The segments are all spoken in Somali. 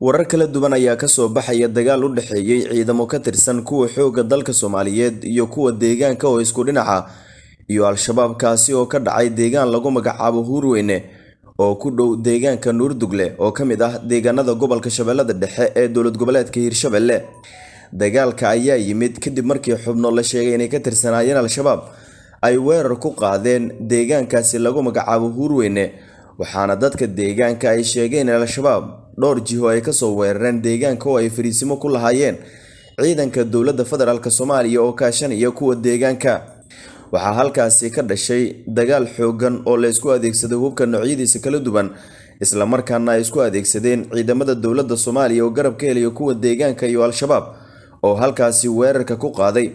warar kala duwan ayaa kasoo baxaya dagaal u dhexeeyey ciidamo ka tirsan kuwa xoogga dalka soomaaliyeed iyo kuwa deegaanka oo isku dhinaca iyo al-shabaab kaasi oo ka dhacay deegaan lagu magacaabo huurweyne oo ku dhow deegaanka nuurdugle oo ka mid ah deegaanada gobolka shabeellada dhexe ee dowlad goboleedka hiirshabelle dagaalka ayaa yimid kadib markii xubno la sheegay inay ka tirsanaayeen al-shabaab ay weerar ku qaadeen deegaankaasi lagu magacaabo huurweyne waxaana dadka deegaanka ay sheegeen al-shabaab dhowr jiho ay kasoo weerareen deegaanka oo ay fariisimo ku lahaayeen ciidanka dowladda federaalk soomaaliya oo kaashanaya kuwa deegaanka waxaa halkaasi ka dhashay dagaal xooggan oo la ysku adeegsaday hubka noocyadiisa kala duwan isla markaana ay isku adeegsadeen ciidamada dowladda soomaaliya oo garab ka helaya kuwa deegaanka iyo al-shabaab oo halkaasi weerarka ku qaaday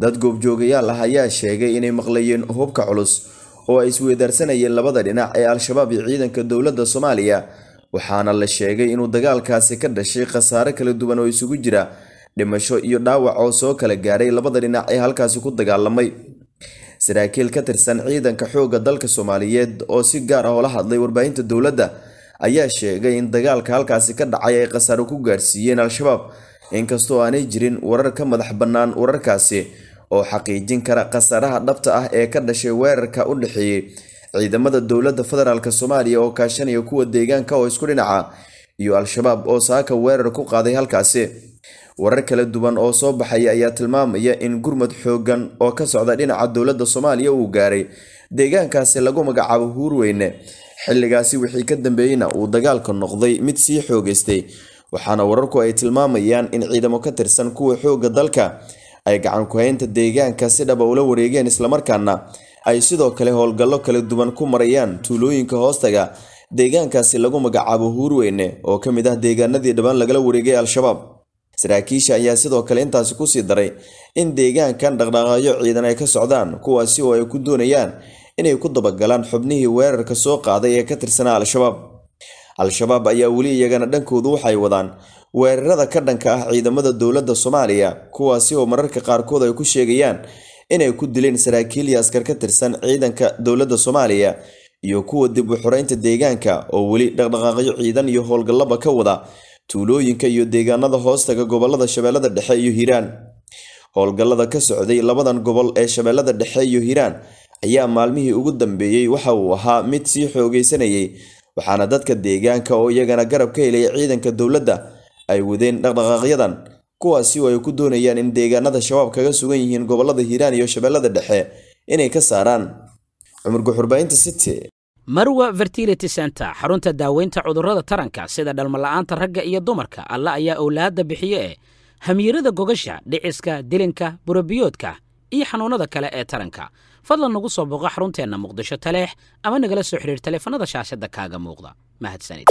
dad goobjoogayaal ah ayaa sheegay inay maqlayeen hubka culus oo ay isweydaarsanayeen labada dhinac ee al-shabaab iyo ciidanka dowladda soomaaliya waxaana la sheegay inuu dagaalkaasi ka dhashay khasaare kala duwan oo isugu jira dhimasho iyo dhaawac oo soo kala gaaray labada dhinac ee halkaasi ku dagaalamay saraakiil ka tirsan ciidanka xoogga dalka soomaaliyeed oo si gaar ah oola hadlay warbaahinta dowladda ayaa sheegay in dagaalka halkaasi ka dhacay ay khasaaro ku gaadhsiiyeen al-shabaab inkastoo aanay jirin warar ka madax bannaan wararkaasi oo xaqiijin kara khasaaraha dhabta ah ee ka dhashay weerarka u dhexeeyey ciidamada dowladda federaalk soomaaliya oo kaashanaya kuwa deegaanka oo isku dhinaca iyo al-shabaab oo saaka weerar ku qaaday halkaasi warar kala duwan oo soo baxaya ayaa tilmaamaya in gurmad xooggan oo ka socda dhinaca dowladda soomaaliya uu gaaray deegaankaasi lagu magacaabo huurweyne xilligaasi wixii ka dambeeyeyna uu dagaalka noqday mid sii xoogaystay waxaana wararku ay tilmaamayaan in ciidamo ka tirsan kuwa xoogga dalka ay gacankuhaynta deegaanka si dhaba ah ula wareegeen islamarkaana ay sidoo kale howlgallo kala duwan ku marayaan tuulooyinka hoostaga deegaankaasi lagu magacaabo huurweyne oo ka mid ah deegaanadii dhaban lagala wareegay al-shabaab saraakiisha ayaa sidoo kale intaasi kusii daray in deegaankan dhaqdhaqaaqyo ciidan ay ka socdaan kuwaasi oo ay ku doonayaan inay ku dabagalaan xubnihii weerarka soo qaaday ee ka tirsanaa al-shabaab al-shabaab ayaa weli iyagana dhankoodu waxay wadaan weerarada ka dhanka ah ciidamada dowladda soomaaliya kuwaasi oo mararka qaarkood ay ku sheegayaan inay ku dileen saraakiil iyo askar ka tirsan ciidanka dowladda soomaaliya iyo kuwa dib u xoreynta deegaanka oo weli dhaqdhaqaaqyo ciidan iyo howlgallaba ka wada tuulooyinka iyo deegaanada hoostaga gobollada shabeellada dhexe iyo hiiraan howlgallada ka socday labadan gobol ee shabeellada dhexe iyo hiiraan ayaa maalmihii ugu dambeeyey waxa uu ahaa mid sii xoogaysanayay waxaana dadka deegaanka oo iyagana garab ka helaya ciidanka dowladda ay wadeen dhaqdhaqaaqyadan kuwaasi oo ay ku doonayaan in deegaanada shabaab kaga sugan yihiin gobollada hiiraan iyo shabeellada dhexe inay ka saaraan cumar city marwa fertility center xarunta daaweynta cudurrada taranka sida dhalmala'aanta ragga iyo dumarka alla ayaa owlaadda bixiye ee hamiirada gogasha dhiciska dilinka burabiyoodka iyo xanuunada kale ee taranka fadlan nagu soo booqo xarunteenna muqdisho taleex ama nagala soo xidhiir taleefannada shaashadda kaaga muuqda mahadsanid